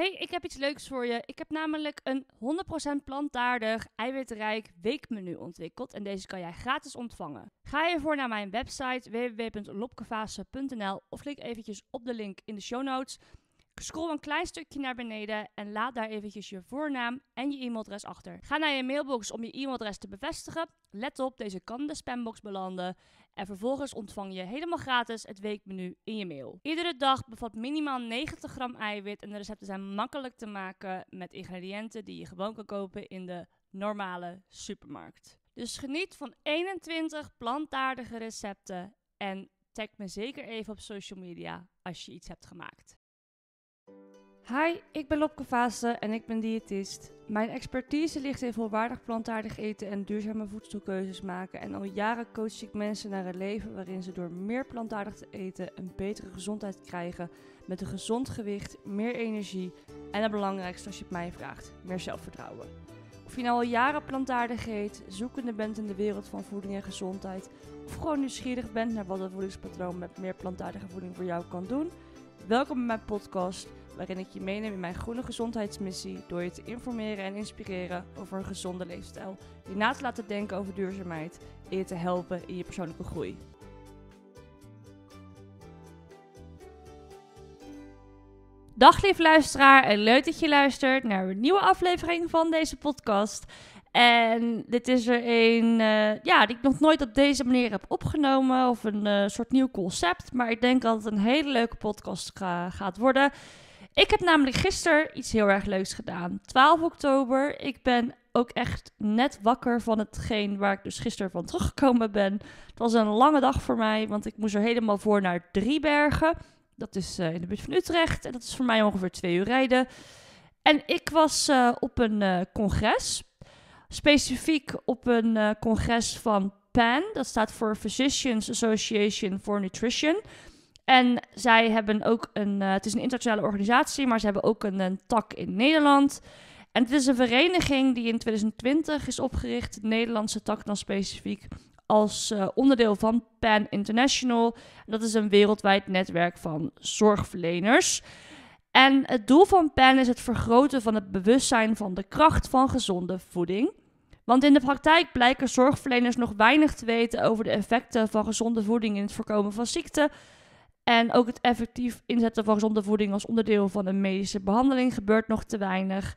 hey, ik heb iets leuks voor je. Ik heb namelijk een 100% plantaardig, eiwitrijk weekmenu ontwikkeld en deze kan jij gratis ontvangen. Ga hiervoor naar mijn website www.lopkevase.nl of klik eventjes op de link in de show notes. Scroll een klein stukje naar beneden en laat daar eventjes je voornaam en je e-mailadres achter. Ga naar je mailbox om je e-mailadres te bevestigen. Let op, deze kan de spambox belanden. En vervolgens ontvang je helemaal gratis het weekmenu in je mail. Iedere dag bevat minimaal 90 gram eiwit en de recepten zijn makkelijk te maken met ingrediënten die je gewoon kan kopen in de normale supermarkt. Dus geniet van 21 plantaardige recepten en tag me zeker even op social media als je iets hebt gemaakt. Hi, ik ben Lopke Vaasen en ik ben diëtist. Mijn expertise ligt in volwaardig plantaardig eten en duurzame voedselkeuzes maken. En al jaren coach ik mensen naar een leven waarin ze door meer plantaardig te eten een betere gezondheid krijgen. Met een gezond gewicht, meer energie en het belangrijkste als je het mij vraagt, meer zelfvertrouwen. Of je nou al jaren plantaardig eet, zoekende bent in de wereld van voeding en gezondheid. Of gewoon nieuwsgierig bent naar wat het voedingspatroon met meer plantaardige voeding voor jou kan doen. Welkom bij mijn podcast waarin ik je meeneem in mijn groene gezondheidsmissie door je te informeren en inspireren over een gezonde leefstijl, je na te laten denken over duurzaamheid en je te helpen in je persoonlijke groei. Dag lief luisteraar en leuk dat je luistert naar een nieuwe aflevering van deze podcast. En dit is er een eh, ja, die ik nog nooit op deze manier heb opgenomen. Of een eh, soort nieuw concept. Maar ik denk dat het een hele leuke podcast gaat worden. Ik heb namelijk gisteren iets heel erg leuks gedaan. 12 oktober. Ik ben ook echt net wakker van hetgeen waar ik dus gisteren van teruggekomen ben. Het was een lange dag voor mij, want ik moest er helemaal voor naar Driebergen. Dat is eh, in de buurt van Utrecht. En dat is voor mij ongeveer twee uur rijden. En ik was eh, op een eh, congres. Specifiek op een congres van PAN. Dat staat voor Physicians Association for Nutrition. En zij hebben ook een, eh, het is een internationale organisatie, maar ze hebben ook een, tak in Nederland. En het is een vereniging die in 2020 is opgericht, Nederlandse tak dan specifiek, als eh, onderdeel van Pan International. Dat is een wereldwijd netwerk van zorgverleners. En het doel van PAN is het vergroten van het bewustzijn van de kracht van gezonde voeding. Want in de praktijk blijken zorgverleners nog weinig te weten over de effecten van gezonde voeding in het voorkomen van ziekten, en ook het effectief inzetten van gezonde voeding als onderdeel van een medische behandeling gebeurt nog te weinig.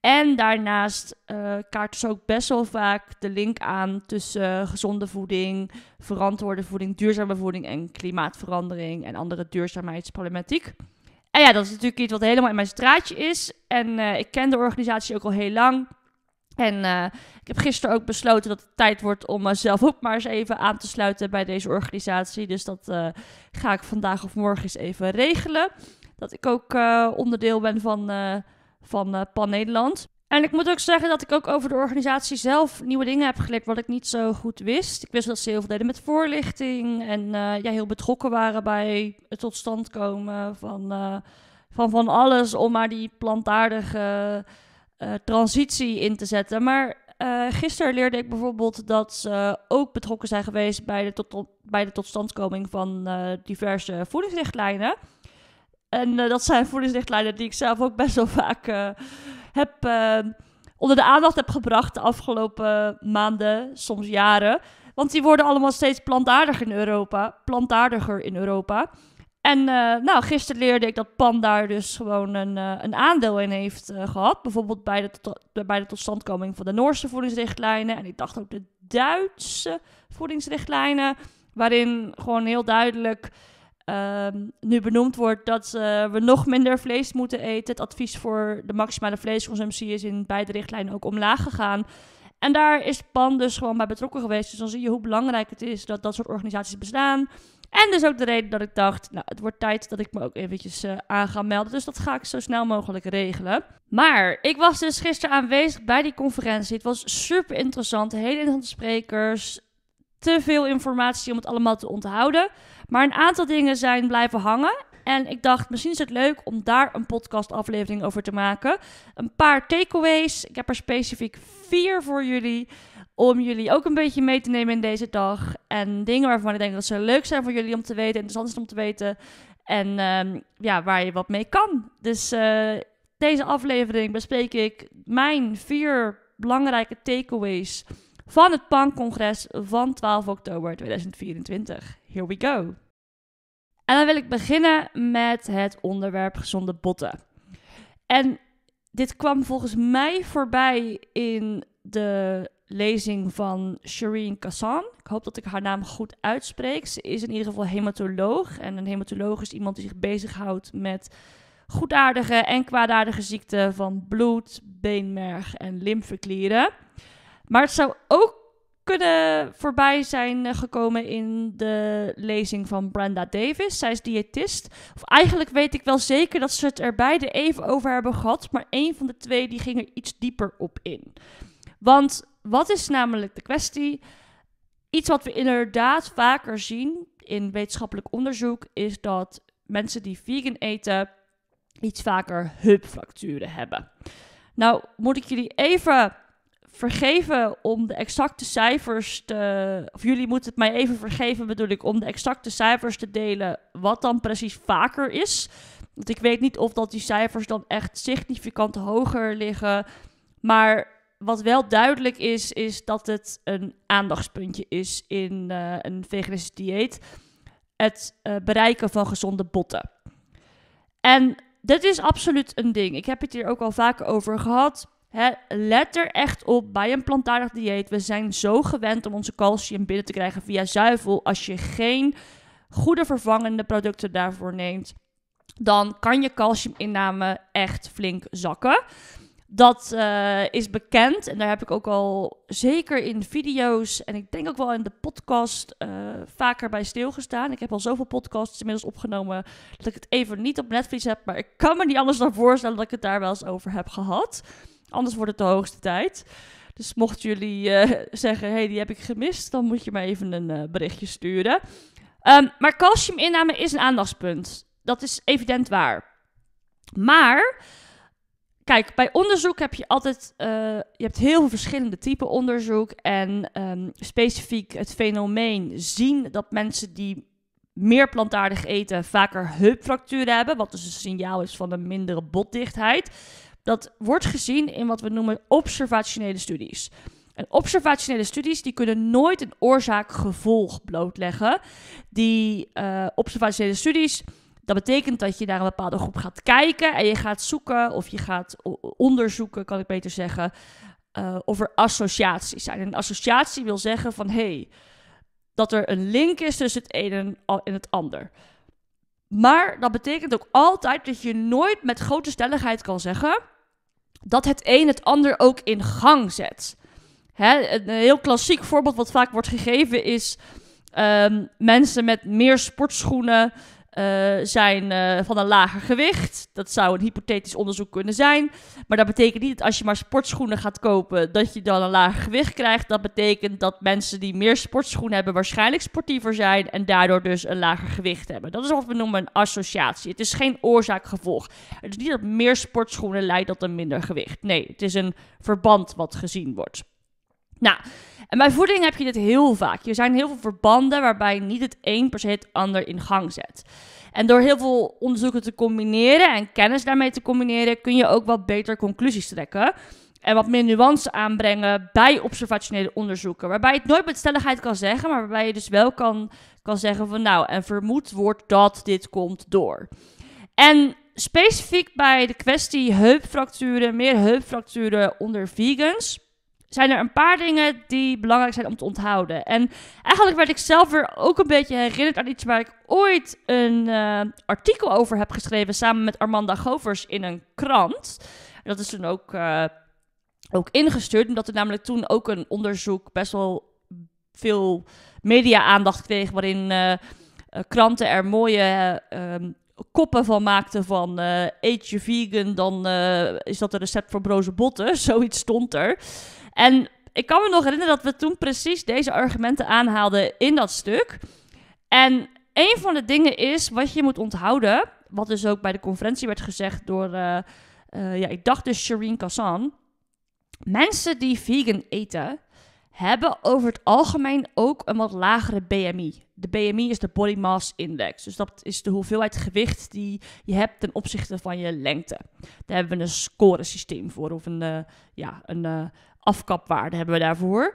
En daarnaast uh, kaart dus ook best wel vaak de link aan tussen gezonde voeding, verantwoorde voeding, duurzame voeding en klimaatverandering en andere duurzaamheidsproblematiek. En ja, dat is natuurlijk iets wat helemaal in mijn straatje is. En eh, ik ken de organisatie ook al heel lang. En eh, ik heb gisteren ook besloten dat het tijd wordt om mezelf ook maar eens even aan te sluiten bij deze organisatie. Dus dat eh, ga ik vandaag of morgen eens even regelen. Dat ik ook eh, onderdeel ben van, van Pan Nederland. En ik moet ook zeggen dat ik ook over de organisatie zelf nieuwe dingen heb geleerd wat ik niet zo goed wist. Ik wist dat ze heel veel deden met voorlichting en ja, heel betrokken waren bij het tot stand komen van, van, van alles om maar die plantaardige eh, transitie in te zetten. Maar uh, gisteren leerde ik bijvoorbeeld dat ze ook betrokken zijn geweest bij de, tot, bij de totstandkoming van eh, diverse voedingsrichtlijnen. En dat zijn voedingsrichtlijnen die ik zelf ook best wel vaak heb onder de aandacht heb gebracht de afgelopen maanden, soms jaren. Want die worden allemaal steeds plantaardiger in Europa. Plantaardiger in Europa. En eh, nou, gisteren leerde ik dat PAN daar dus gewoon een, eh, een aandeel in heeft eh, gehad. Bijvoorbeeld bij de, bij de totstandkoming van de Noorse voedingsrichtlijnen. En ik dacht ook de Duitse voedingsrichtlijnen. Waarin gewoon heel duidelijk ehm, nu benoemd wordt dat we nog minder vlees moeten eten. Het advies voor de maximale vleesconsumptie is in beide richtlijnen ook omlaag gegaan. En daar is PAN dus gewoon bij betrokken geweest. Dus dan zie je hoe belangrijk het is dat dat soort organisaties bestaan. En dus ook de reden dat ik dacht, nou, het wordt tijd dat ik me ook eventjes uh, aan ga melden. Dus dat ga ik zo snel mogelijk regelen. Maar ik was dus gisteren aanwezig bij die conferentie. Het was super interessant, hele interessante sprekers, te veel informatie om het allemaal te onthouden. Maar een aantal dingen zijn blijven hangen. En ik dacht, misschien is het leuk om daar een podcastaflevering over te maken. Een paar takeaways. Ik heb er specifiek vier voor jullie om jullie ook een beetje mee te nemen in deze dag. En dingen waarvan ik denk dat ze leuk zijn voor jullie om te weten, interessant zijn om te weten. En ehm, ja, waar je wat mee kan. Dus uh, deze aflevering bespreek ik mijn vier belangrijke takeaways van het PAN-congres van 12 oktober 2024. Here we go. En dan wil ik beginnen met het onderwerp gezonde botten. En dit kwam volgens mij voorbij in de lezing van Shireen Kassan. Ik hoop dat ik haar naam goed uitspreek. Ze is in ieder geval hematoloog. En een hematoloog is iemand die zich bezighoudt met goedaardige en kwaadaardige ziekten van bloed, beenmerg en lymfeklieren. Maar het zou ook kunnen voorbij zijn eh, gekomen in de lezing van Brenda Davis. Zij is diëtist. Of eigenlijk weet ik wel zeker dat ze het er beide even over hebben gehad, maar één van de twee die ging er iets dieper op in. Want wat is namelijk de kwestie? Iets wat we inderdaad vaker zien in wetenschappelijk onderzoek is dat mensen die vegan eten iets vaker hupfracturen hebben. Nou, moet ik jullie even vergeven om de exacte cijfers te. Of jullie moeten het mij even vergeven, bedoel ik, om de exacte cijfers te delen. Wat dan precies vaker is. Want ik weet niet of dat die cijfers dan echt significant hoger liggen. Maar wat wel duidelijk is, is dat het een aandachtspuntje is in eh, een veganistisch dieet. Het eh, bereiken van gezonde botten. En dit is absoluut een ding. Ik heb het hier ook al vaker over gehad. let er echt op bij een plantaardig dieet. We zijn zo gewend om onze calcium binnen te krijgen via zuivel. Als je geen goede vervangende producten daarvoor neemt, dan kan je calciuminname echt flink zakken. Dat eh, is bekend en daar heb ik ook al zeker in video's en ik denk ook wel in de podcast eh, vaker bij stilgestaan. Ik heb al zoveel podcasts inmiddels opgenomen dat ik het even niet op Netflix heb, maar ik kan me niet anders dan voorstellen dat ik het daar wel eens over heb gehad. Anders wordt het de hoogste tijd. Dus mochten jullie eh, zeggen, hey, die heb ik gemist, dan moet je mij even een berichtje sturen. Um, maar calciuminname is een aandachtspunt. Dat is evident waar. Maar Kijk, bij onderzoek heb je altijd eh, je hebt heel veel verschillende typen onderzoek. En ehm, specifiek het fenomeen zien dat mensen die meer plantaardig eten vaker heupfracturen hebben, wat dus een signaal is van een mindere botdichtheid. Dat wordt gezien in wat we noemen observationele studies. En observationele studies die kunnen nooit een oorzaak-gevolg blootleggen. Die uh, observationele studies dat betekent dat je naar een bepaalde groep gaat kijken en je gaat zoeken of je gaat onderzoeken, kan ik beter zeggen, uh, of er associaties zijn. En een associatie wil zeggen van hé, hey, dat er een link is tussen het ene en het ander. Maar dat betekent ook altijd dat je nooit met grote stelligheid kan zeggen dat het een het ander ook in gang zet. Hè, een heel klassiek voorbeeld wat vaak wordt gegeven is ehm, mensen met meer sportschoenen eh, zijn eh, van een lager gewicht. Dat zou een hypothetisch onderzoek kunnen zijn. Maar dat betekent niet dat als je maar sportschoenen gaat kopen, dat je dan een lager gewicht krijgt. Dat betekent dat mensen die meer sportschoenen hebben, waarschijnlijk sportiever zijn en daardoor dus een lager gewicht hebben. Dat is wat we noemen een associatie. Het is geen oorzaak-gevolg. Het is niet dat meer sportschoenen leidt tot een minder gewicht. Nee, het is een verband wat gezien wordt. Nou, en bij voeding heb je dit heel vaak. Er zijn heel veel verbanden waarbij niet het een per se het ander in gang zet. En door heel veel onderzoeken te combineren en kennis daarmee te combineren, kun je ook wat beter conclusies trekken. En wat meer nuance aanbrengen bij observationele onderzoeken. Waarbij je het nooit met stelligheid kan zeggen, maar waarbij je dus wel kan, kan zeggen van nou, en vermoed wordt dat dit komt door. En specifiek bij de kwestie heupfracturen, meer heupfracturen onder vegans zijn er een paar dingen die belangrijk zijn om te onthouden. En eigenlijk werd ik zelf weer ook een beetje herinnerd aan iets waar ik ooit een eh, artikel over heb geschreven samen met Armanda Govers in een krant. dat is toen ook, eh, ook ingestuurd, omdat er namelijk toen ook een onderzoek best wel veel media-aandacht kreeg, waarin eh, kranten er mooie ehm, koppen van maakten van uh, eet je vegan, dan is dat een recept voor broze botten. Zoiets stond er. En ik kan me nog herinneren dat we toen precies deze argumenten aanhaalden in dat stuk. En een van de dingen is wat je moet onthouden, wat dus ook bij de conferentie werd gezegd door, eh, eh, ja, ik dacht dus Shireen Kassan. Mensen die vegan eten, hebben over het algemeen ook een wat lagere BMI. De BMI is de Body Mass Index. Dus dat is de hoeveelheid gewicht die je hebt ten opzichte van je lengte. Daar hebben we een scoresysteem voor, of een, eh, ja, een, afkapwaarde hebben we daarvoor.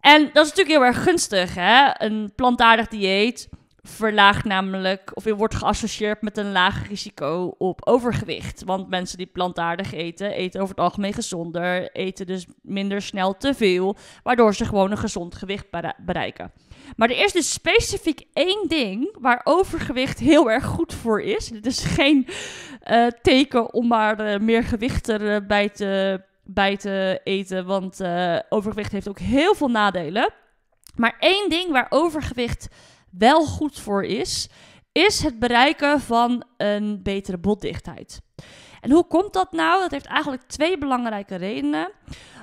En dat is natuurlijk heel erg gunstig. Hè? Een plantaardig dieet verlaagt namelijk, of wordt geassocieerd met een laag risico op overgewicht. Want mensen die plantaardig eten, eten over het algemeen gezonder, eten dus minder snel te veel, waardoor ze gewoon een gezond gewicht bereiken. Maar er is dus specifiek één ding waar overgewicht heel erg goed voor is. Dit is geen eh, teken om maar eh, meer gewicht erbij te bij te eten. Want uh, overgewicht heeft ook heel veel nadelen. Maar één ding waar overgewicht wel goed voor is, is het bereiken van een betere botdichtheid. En hoe komt dat nou? Dat heeft eigenlijk twee belangrijke redenen.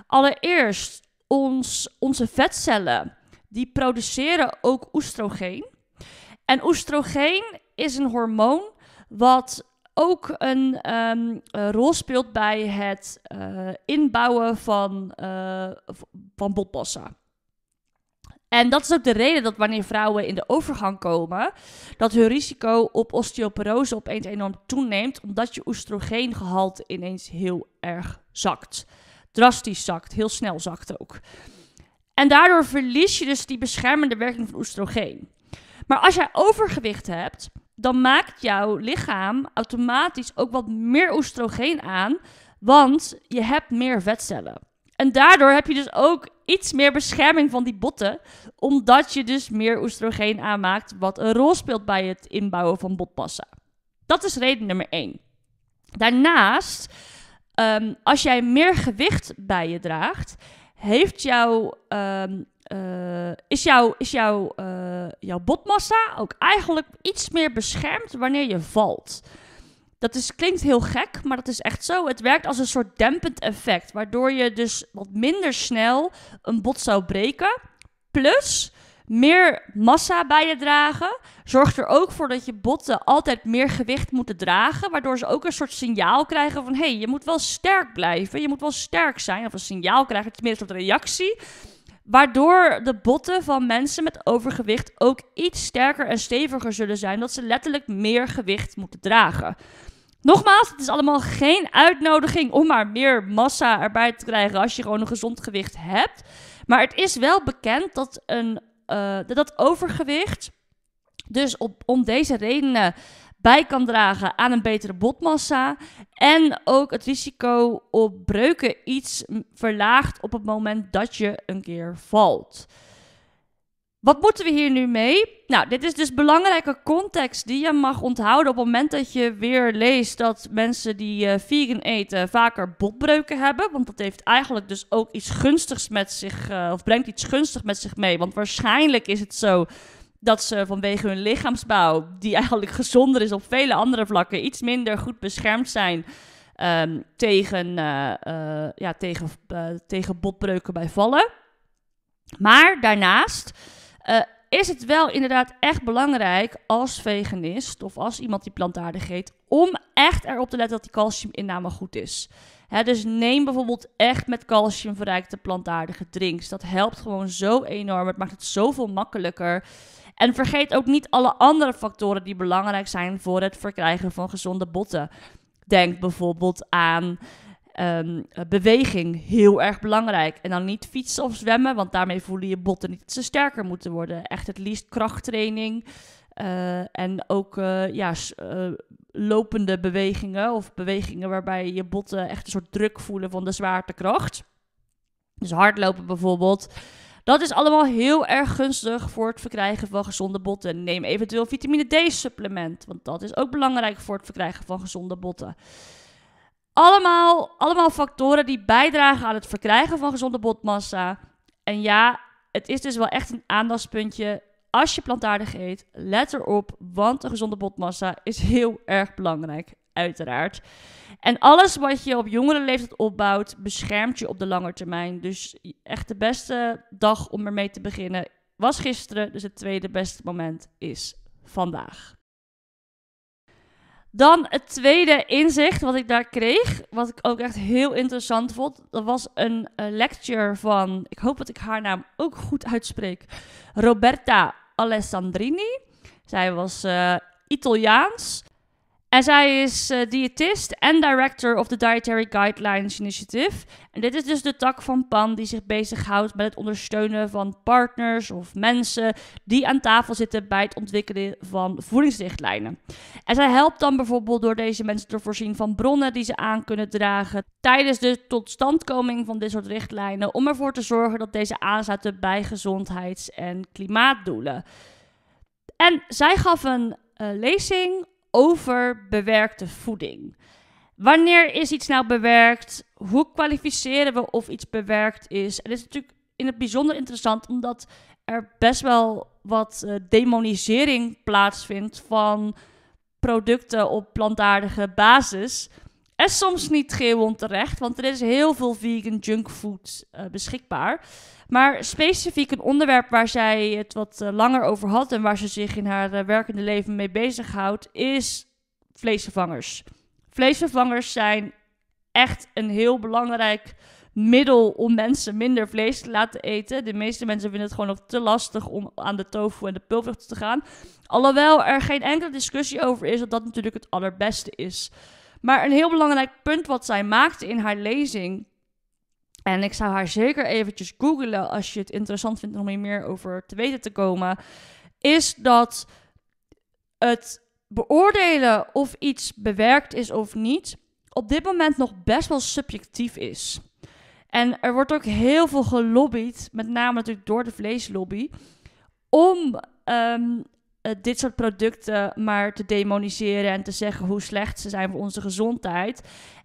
Allereerst, ons, onze vetcellen die produceren ook oestrogeen. En oestrogeen is een hormoon wat ook ehm, een rol speelt bij het eh, inbouwen van, uh, van botbossen. En dat is ook de reden dat wanneer vrouwen in de overgang komen, dat hun risico op osteoporose opeens enorm toeneemt, omdat je oestrogeengehalte ineens heel erg zakt. Drastisch zakt, heel snel zakt ook. En daardoor verlies je dus die beschermende werking van oestrogeen. Maar als jij overgewicht hebt, dan maakt jouw lichaam automatisch ook wat meer oestrogeen aan, want je hebt meer vetcellen. En daardoor heb je dus ook iets meer bescherming van die botten, omdat je dus meer oestrogeen aanmaakt, wat een rol speelt bij het inbouwen van botpassa. Dat is reden nummer 1. Daarnaast, ehm, als jij meer gewicht bij je draagt, heeft jouw um, eh, is, jouw is jou, eh, jouw botmassa ook eigenlijk iets meer beschermd wanneer je valt. Dat is, klinkt heel gek, maar dat is echt zo. Het werkt als een soort dempend effect, waardoor je dus wat minder snel een bot zou breken. Plus, meer massa bij je dragen zorgt er ook voor dat je botten altijd meer gewicht moeten dragen, waardoor ze ook een soort signaal krijgen van hé, hey, je moet wel sterk blijven, je moet wel sterk zijn, of een signaal krijgen, meer een soort reactie, Waardoor de botten van mensen met overgewicht ook iets sterker en steviger zullen zijn, dat ze letterlijk meer gewicht moeten dragen. Nogmaals, het is allemaal geen uitnodiging om maar meer massa erbij te krijgen als je gewoon een gezond gewicht hebt. Maar het is wel bekend dat, een, eh, dat overgewicht dus op, om deze redenen bij kan dragen aan een betere botmassa. En ook het risico op breuken iets verlaagt op het moment dat je een keer valt. Wat moeten we hier nu mee? Nou, dit is dus belangrijke context die je mag onthouden op het moment dat je weer leest dat mensen die uh, eh, vegan eten vaker botbreuken hebben. Want dat heeft eigenlijk dus ook iets gunstigs met zich, eh, of brengt iets gunstigs met zich mee. Want waarschijnlijk is het zo dat ze vanwege hun lichaamsbouw, die eigenlijk gezonder is op vele andere vlakken, iets minder goed beschermd zijn ehm, tegen, eh, eh, ja, tegen, eh, tegen botbreuken bij vallen. Maar daarnaast is het wel inderdaad echt belangrijk als veganist of als iemand die plantaardig eet, om echt erop te letten dat die calciuminname goed is. dus neem bijvoorbeeld echt met calcium verrijkte plantaardige drinks. Dat helpt gewoon zo enorm. Het maakt het zoveel makkelijker. En vergeet ook niet alle andere factoren die belangrijk zijn voor het verkrijgen van gezonde botten. Denk bijvoorbeeld aan ehm, beweging, heel erg belangrijk. En dan niet fietsen of zwemmen, want daarmee voelen je botten niet dat ze sterker moeten worden. Echt het liefst krachttraining eh, en ook uh, ja, eh, lopende bewegingen of bewegingen waarbij je botten echt een soort druk voelen van de zwaartekracht. Dus hardlopen bijvoorbeeld. Dat is allemaal heel erg gunstig voor het verkrijgen van gezonde botten. Neem eventueel vitamine D-supplement, want dat is ook belangrijk voor het verkrijgen van gezonde botten. Allemaal, allemaal factoren die bijdragen aan het verkrijgen van gezonde botmassa. En ja, het is dus wel echt een aandachtspuntje. Als je plantaardig eet, let erop, want een gezonde botmassa is heel erg belangrijk uiteraard. En alles wat je op jongere leeftijd opbouwt, beschermt je op de lange termijn. Dus echt de beste dag om ermee te beginnen was gisteren, dus het tweede beste moment is vandaag. Dan het tweede inzicht wat ik daar kreeg, wat ik ook echt heel interessant vond. Dat was een eh, lecture van, ik hoop dat ik haar naam ook goed uitspreek, Roberta Alessandrini. Zij was eh, Italiaans en zij is uh, diëtist en director of the Dietary Guidelines Initiative. En dit is dus de tak van PAN die zich bezighoudt met het ondersteunen van partners of mensen die aan tafel zitten bij het ontwikkelen van voedingsrichtlijnen. En zij helpt dan bijvoorbeeld door deze mensen te voorzien van bronnen die ze aan kunnen dragen tijdens de totstandkoming van dit soort richtlijnen, om ervoor te zorgen dat deze aansluiten bij gezondheids- en klimaatdoelen. En zij gaf een uh, lezing over bewerkte voeding. Wanneer is iets nou bewerkt? Hoe kwalificeren we of iets bewerkt is? En dit is natuurlijk in het bijzonder interessant omdat er best wel wat eh, demonisering plaatsvindt van producten op plantaardige basis. En soms niet geheel onterecht, want er is heel veel vegan junkfood uh, beschikbaar. Maar specifiek een onderwerp waar zij het wat eh, langer over had en waar ze zich in haar eh, werkende leven mee bezighoudt, is vleesvervangers. Vleesvervangers zijn echt een heel belangrijk middel om mensen minder vlees te laten eten. De meeste mensen vinden het gewoon nog te lastig om aan de tofu en de pulvrucht te gaan. Alhoewel er geen enkele discussie over is dat dat natuurlijk het allerbeste is. Maar een heel belangrijk punt wat zij maakte in haar lezing en ik zou haar zeker eventjes googlen als je het interessant vindt om hier meer over te weten te komen. Is dat het beoordelen of iets bewerkt is of niet, op dit moment nog best wel subjectief is. En er wordt ook heel veel gelobbyd, met name natuurlijk door de vleeslobby, om ehm, eh, dit soort producten maar te demoniseren en te zeggen hoe slecht ze zijn voor onze gezondheid.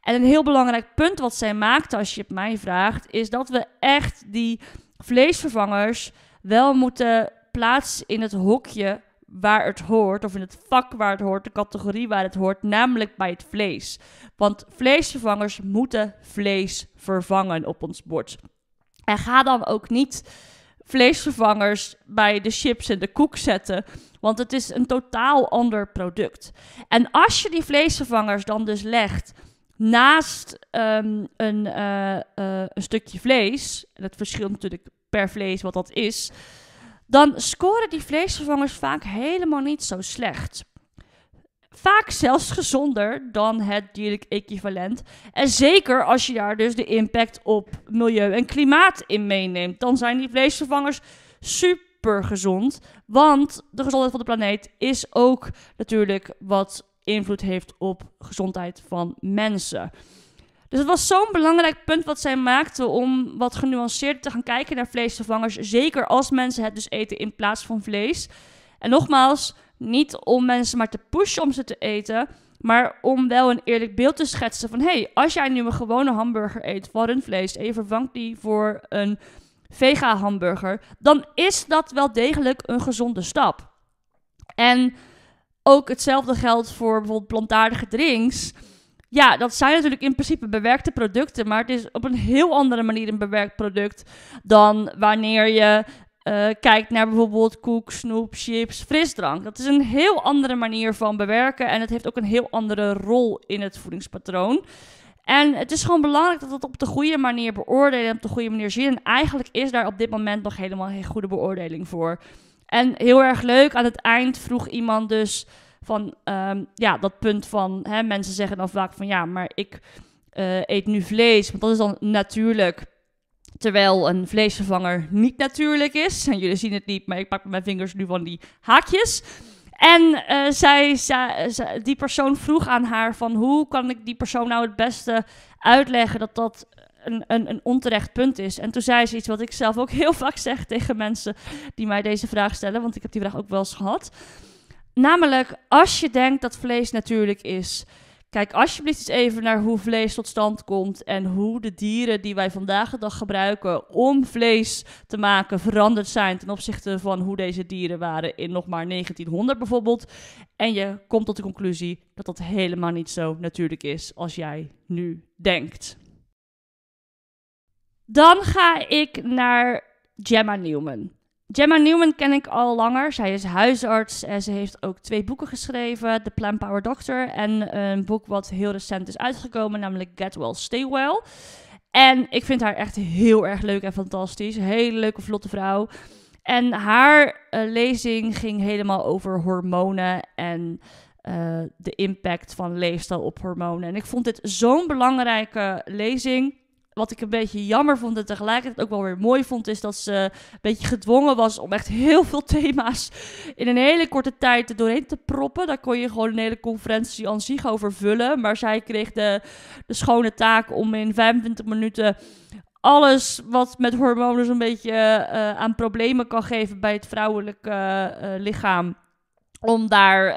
En een heel belangrijk punt wat zij maakte, als je het mij vraagt, is dat we echt die vleesvervangers wel moeten plaatsen in het hokje waar het hoort, of in het vak waar het hoort, de categorie waar het hoort, namelijk bij het vlees. Want vleesvervangers moeten vlees vervangen op ons bord. En ga dan ook niet vleesvervangers bij de chips en de koek zetten. Want het is een totaal ander product. En als je die vleesvervangers dan dus legt naast ehm, een, eh, eh, een stukje vlees, en dat verschilt natuurlijk per vlees wat dat is, dan scoren die vleesvervangers vaak helemaal niet zo slecht. Vaak zelfs gezonder dan het dierlijk equivalent. En zeker als je daar dus de impact op milieu en klimaat in meeneemt, dan zijn die vleesvervangers super gezond. Want de gezondheid van de planeet is ook natuurlijk wat invloed heeft op gezondheid van mensen. Dus het was zo'n belangrijk punt wat zij maakte om wat genuanceerd te gaan kijken naar vleesvervangers. Zeker als mensen het dus eten in plaats van vlees. En nogmaals, niet om mensen maar te pushen om ze te eten. Maar om wel een eerlijk beeld te schetsen van... hé, hey, als jij nu een gewone hamburger eet van vlees, en je vervangt die voor een vega hamburger... dan is dat wel degelijk een gezonde stap. En ook hetzelfde geldt voor bijvoorbeeld plantaardige drinks. Ja, dat zijn natuurlijk in principe bewerkte producten, maar het is op een heel andere manier een bewerkt product dan wanneer je eh, kijkt naar bijvoorbeeld koek, snoep, chips, frisdrank. Dat is een heel andere manier van bewerken en het heeft ook een heel andere rol in het voedingspatroon. En het is gewoon belangrijk dat we het op de goede manier beoordelen en op de goede manier zien. En eigenlijk is daar op dit moment nog helemaal geen goede beoordeling voor. En heel erg leuk, aan het eind vroeg iemand dus van ehm, ja, dat punt van hè, mensen zeggen dan vaak van ja, maar ik eh, eet nu vlees, want dat is dan natuurlijk. Terwijl een vleesvervanger niet natuurlijk is. En jullie zien het niet, maar ik pak met mijn vingers nu van die haakjes. En eh, zij, die persoon vroeg aan haar van hoe kan ik die persoon nou het beste uitleggen dat dat een, een, een, onterecht punt is. En toen zei ze iets wat ik zelf ook heel vaak zeg tegen mensen die mij deze vraag stellen, want ik heb die vraag ook wel eens gehad. Namelijk, als je denkt dat vlees natuurlijk is, kijk alsjeblieft eens even naar hoe vlees tot stand komt en hoe de dieren die wij vandaag de dag gebruiken om vlees te maken veranderd zijn ten opzichte van hoe deze dieren waren in nog maar 1900 bijvoorbeeld. En je komt tot de conclusie dat dat helemaal niet zo natuurlijk is als jij nu denkt. Dan ga ik naar Gemma Newman. Gemma Newman ken ik al langer. Zij is huisarts en ze heeft ook twee boeken geschreven: The Plan Power Doctor en een boek wat heel recent is uitgekomen, namelijk Get Well, Stay Well. En ik vind haar echt heel erg leuk en fantastisch. Hele leuke, vlotte vrouw. En haar eh, lezing ging helemaal over hormonen en eh, de impact van leefstijl op hormonen. En ik vond dit zo'n belangrijke lezing wat ik een beetje jammer vond en tegelijkertijd ook wel weer mooi vond, is dat ze een beetje gedwongen was om echt heel veel thema's in een hele korte tijd er doorheen te proppen. Daar kon je gewoon een hele conferentie aan zich over vullen. Maar zij kreeg de, de schone taak om in 25 minuten alles wat met hormonen zo'n beetje eh, aan problemen kan geven bij het vrouwelijke eh, eh, lichaam. Om daar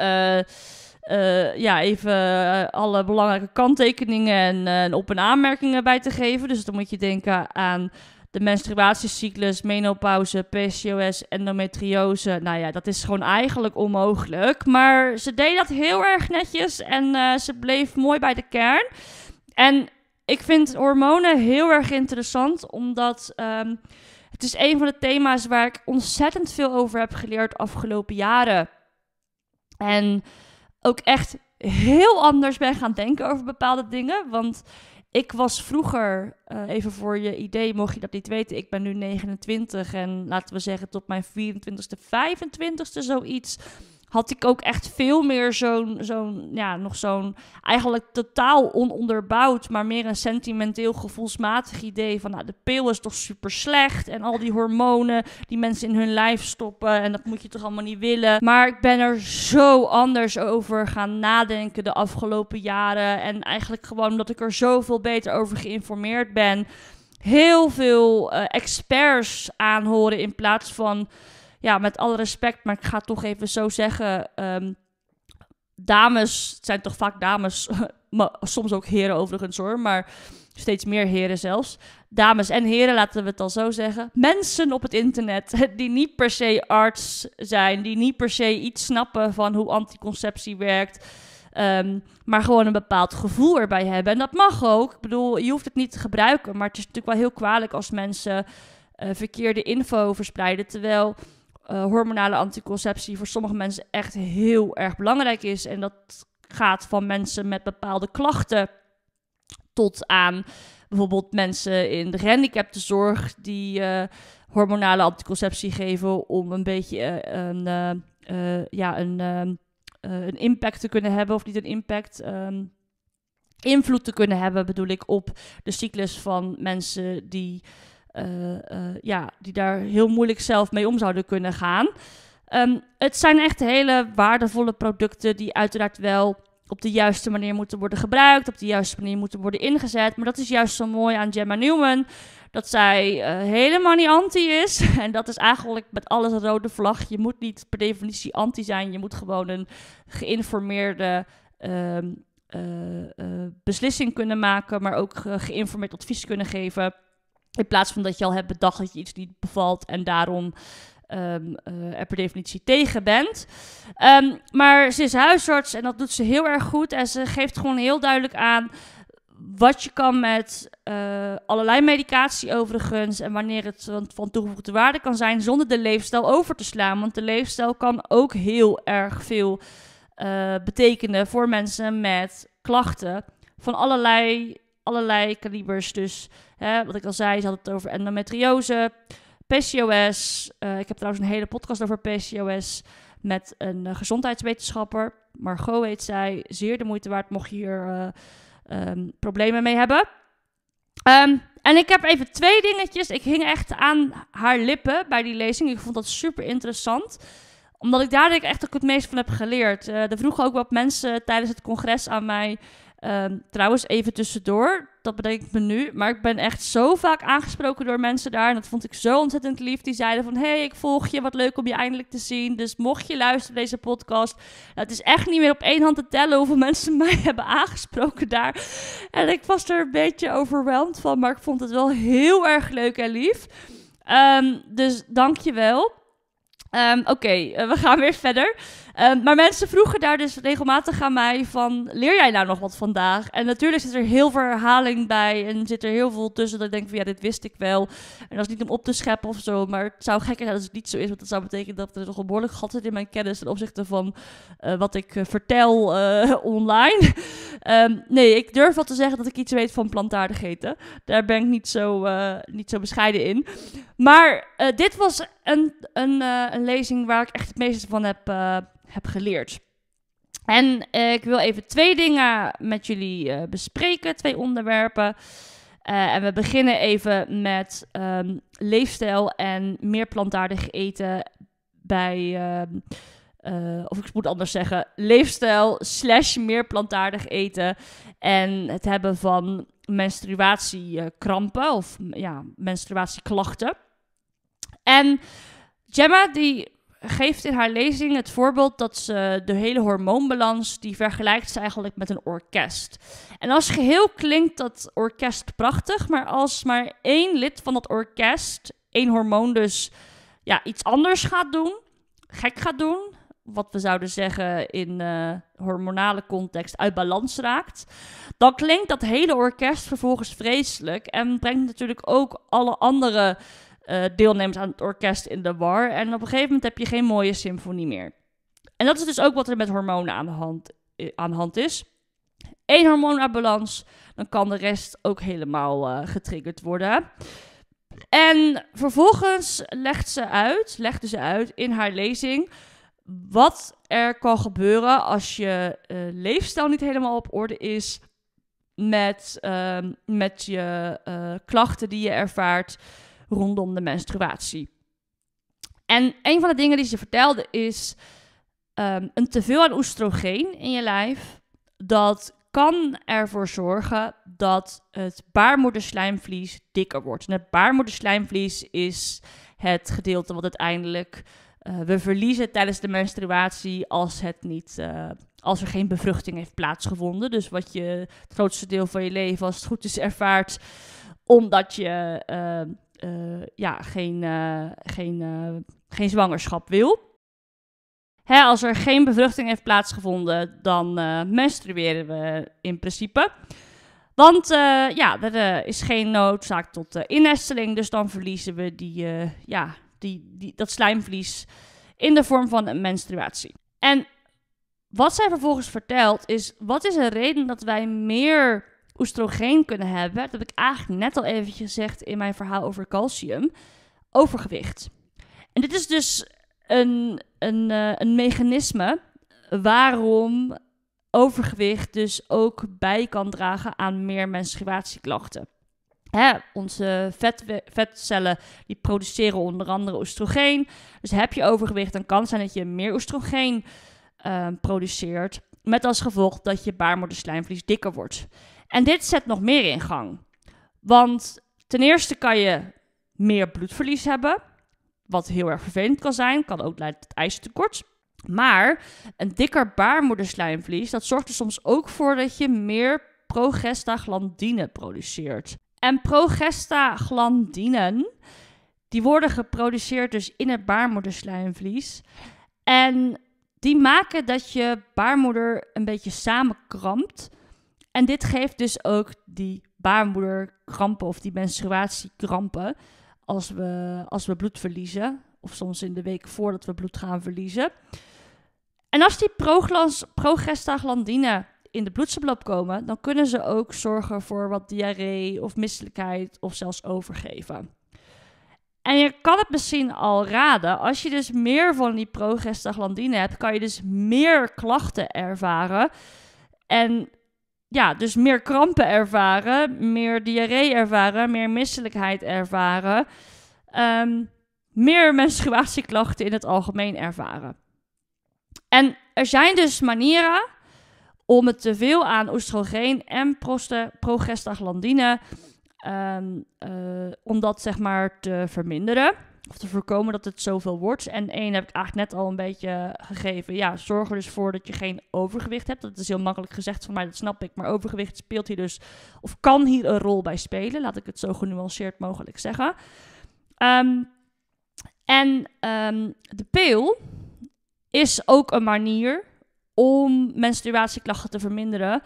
uh, ja, even eh, alle belangrijke kanttekeningen eh, en, op- en aanmerkingen bij te geven. Dus dan moet je denken aan de menstruatiecyclus, menopauze, PCOS, endometriose. Nou ja, dat is gewoon eigenlijk onmogelijk. Maar ze deed dat heel erg netjes en ze bleef mooi bij de kern. En ik vind hormonen heel erg interessant, omdat ehm, het is een van de thema's waar ik ontzettend veel over heb geleerd de afgelopen jaren. En ook echt heel anders ben gaan denken over bepaalde dingen. Want ik was vroeger, eh, even voor je idee, mocht je dat niet weten, ik ben nu 29 en laten we zeggen tot mijn 24ste, 25ste zoiets, had ik ook echt veel meer zo'n, zo'n ja, nog zo'n eigenlijk totaal ononderbouwd, maar meer een sentimenteel gevoelsmatig idee van, nou, de pil is toch super slecht en al die hormonen die mensen in hun lijf stoppen en dat moet je toch allemaal niet willen. Maar ik ben er zo anders over gaan nadenken de afgelopen jaren en eigenlijk gewoon omdat ik er zoveel beter over geïnformeerd ben, heel veel eh, experts aanhoren in plaats van ja, met alle respect, maar ik ga toch even zo zeggen. Ehm, dames, het zijn toch vaak dames, maar soms ook heren overigens hoor, maar steeds meer heren zelfs. Dames en heren, laten we het dan zo zeggen. Mensen op het internet die niet per se arts zijn, die niet per se iets snappen van hoe anticonceptie werkt. Ehm, maar gewoon een bepaald gevoel erbij hebben. En dat mag ook. Ik bedoel, je hoeft het niet te gebruiken. Maar het is natuurlijk wel heel kwalijk als mensen eh, verkeerde info verspreiden. Terwijl eh, hormonale anticonceptie voor sommige mensen echt heel erg belangrijk is. En dat gaat van mensen met bepaalde klachten tot aan bijvoorbeeld mensen in de gehandicaptenzorg die eh, hormonale anticonceptie geven om een beetje eh, een, ja, een, een impact te kunnen hebben of niet een impact. Ehm, invloed te kunnen hebben, bedoel ik, op de cyclus van mensen die eh, eh, ja, die daar heel moeilijk zelf mee om zouden kunnen gaan. Ehm, het zijn echt hele waardevolle producten die uiteraard wel op de juiste manier moeten worden gebruikt, op de juiste manier moeten worden ingezet. Maar dat is juist zo mooi aan Gemma Newman, dat zij eh, helemaal niet anti is. En dat is eigenlijk met alles een rode vlag. Je moet niet per definitie anti zijn, je moet gewoon een geïnformeerde ehm, beslissing kunnen maken, maar ook geïnformeerd advies kunnen geven. In plaats van dat je al hebt bedacht dat je iets niet bevalt en daarom ehm, eh, er per definitie tegen bent. Ehm, maar ze is huisarts en dat doet ze heel erg goed. En ze geeft gewoon heel duidelijk aan wat je kan met eh, allerlei medicatie overigens en wanneer het van, toegevoegde waarde kan zijn zonder de leefstijl over te slaan. Want de leefstijl kan ook heel erg veel eh, betekenen voor mensen met klachten van allerlei allerlei kalibers. Dus hè, wat ik al zei, ze had het over endometriose, PCOS. Eh, ik heb trouwens een hele podcast over PCOS met een eh, gezondheidswetenschapper. Margot heet zij. Zeer de moeite waard mocht je hier eh, ehm, problemen mee hebben. Ehm, en ik heb even twee dingetjes. Ik hing echt aan haar lippen bij die lezing. Ik vond dat super interessant omdat ik daar denk ik echt ook het meest van heb geleerd. er vroegen ook wat mensen tijdens het congres aan mij Ehm, trouwens, even tussendoor, dat bedenk ik me nu, maar ik ben echt zo vaak aangesproken door mensen daar en dat vond ik zo ontzettend lief. Die zeiden van, hey, ik volg je, wat leuk om je eindelijk te zien. Dus mocht je luisteren deze podcast, nou, het is echt niet meer op één hand te tellen hoeveel mensen mij hebben aangesproken daar. En ik was er een beetje overweldigd van, maar ik vond het wel heel erg leuk en lief. Ehm, dus dank je wel. Ehm, oké, eh, we gaan weer verder. Ehm, maar mensen vroegen daar dus regelmatig aan mij van, leer jij nou nog wat vandaag? En natuurlijk zit er heel veel herhaling bij en zit er heel veel tussen dat ik denk van, ja, dit wist ik wel. En dat is niet om op te scheppen of zo, maar het zou gekker zijn als het niet zo is, want dat zou betekenen dat er nog een behoorlijk gat zit in mijn kennis ten opzichte van eh, wat ik eh, vertel eh, online. Ehm, nee, ik durf wel te zeggen dat ik iets weet van plantaardig eten. Daar ben ik niet zo, niet zo bescheiden in. Maar dit was een, een, lezing waar ik echt het meeste van heb heb geleerd. En eh, ik wil even twee dingen met jullie eh, bespreken, twee onderwerpen. Eh, en we beginnen even met ehm, leefstijl en meer plantaardig eten bij, ehm, of ik moet anders zeggen, leefstijl slash meer plantaardig eten en het hebben van menstruatiekrampen of ja, menstruatieklachten. En Gemma die geeft in haar lezing het voorbeeld dat ze de hele hormoonbalans, die vergelijkt ze eigenlijk met een orkest. En als geheel klinkt dat orkest prachtig, maar als maar één lid van dat orkest, één hormoon dus, ja, iets anders gaat doen, gek gaat doen, wat we zouden zeggen in uh, hormonale context, uit balans raakt, dan klinkt dat hele orkest vervolgens vreselijk en brengt natuurlijk ook alle andere Deelneemt eh, deelnemers aan het orkest in de war. En op een gegeven moment heb je geen mooie symfonie meer. En dat is dus ook wat er met hormonen aan de hand, eh, aan de hand is. Eén hormoon uit balans, dan kan de rest ook helemaal eh, getriggerd worden. En vervolgens legt ze uit, legde ze uit in haar lezing wat er kan gebeuren als je uh, leefstijl niet helemaal op orde is met, ehm, met je klachten die je ervaart rondom de menstruatie. En een van de dingen die ze vertelde is um, een teveel aan oestrogeen in je lijf. Dat kan ervoor zorgen dat het baarmoederslijmvlies dikker wordt. En het baarmoederslijmvlies is het gedeelte wat uiteindelijk uh, we verliezen tijdens de menstruatie als, het niet, eh, als er geen bevruchting heeft plaatsgevonden. Dus wat je het grootste deel van je leven als het goed is ervaart, omdat je ehm, eh, ja, geen, eh, geen, eh, geen zwangerschap wil. Hè, als er geen bevruchting heeft plaatsgevonden, dan menstrueren we in principe. Want ja, er is geen noodzaak tot innesteling. Dus dan verliezen we die, ja, die, die, dat slijmvlies in de vorm van een menstruatie. En wat zij vervolgens vertelt is: wat is een reden dat wij meer oestrogeen kunnen hebben, dat heb ik eigenlijk net al even gezegd in mijn verhaal over calcium, overgewicht. En dit is dus een, een, eh, een mechanisme waarom overgewicht dus ook bij kan dragen aan meer menstruatieklachten. Hè, onze vet, vetcellen die produceren onder andere oestrogeen. Dus heb je overgewicht, dan kan het zijn dat je meer oestrogeen eh, produceert. Met als gevolg dat je baarmoederslijmvlies dikker wordt. En dit zet nog meer in gang. Want ten eerste kan je meer bloedverlies hebben, wat heel erg vervelend kan zijn, kan ook leiden tot ijzertekort. Maar een dikker baarmoederslijmvlies, dat zorgt er soms ook voor dat je meer progestaglandine produceert. En progestaglandinen, die worden geproduceerd dus in het baarmoederslijmvlies. En die maken dat je baarmoeder een beetje samenkrampt. En dit geeft dus ook die baarmoederkrampen of die menstruatiekrampen als we, als we bloed verliezen. Of soms in de week voordat we bloed gaan verliezen. En als die progestaglandine in de bloedsomloop komen, dan kunnen ze ook zorgen voor wat diarree of misselijkheid of zelfs overgeven. En je kan het misschien al raden, als je dus meer van die progestaglandine hebt, kan je dus meer klachten ervaren. En ja, dus meer krampen ervaren, meer diarree ervaren, meer misselijkheid ervaren, ehm, meer menstruatieklachten in het algemeen ervaren. En er zijn dus manieren om het teveel aan oestrogeen en progestaglandine, ehm, eh, om dat zeg maar te verminderen of te voorkomen dat het zoveel wordt. En één heb ik eigenlijk net al een beetje gegeven. Ja, zorg er dus voor dat je geen overgewicht hebt. Dat is heel makkelijk gezegd van mij, dat snap ik. Maar overgewicht speelt hier dus, of kan hier een rol bij spelen. Laat ik het zo genuanceerd mogelijk zeggen. Ehm, en ehm, de pil is ook een manier om menstruatieklachten te verminderen.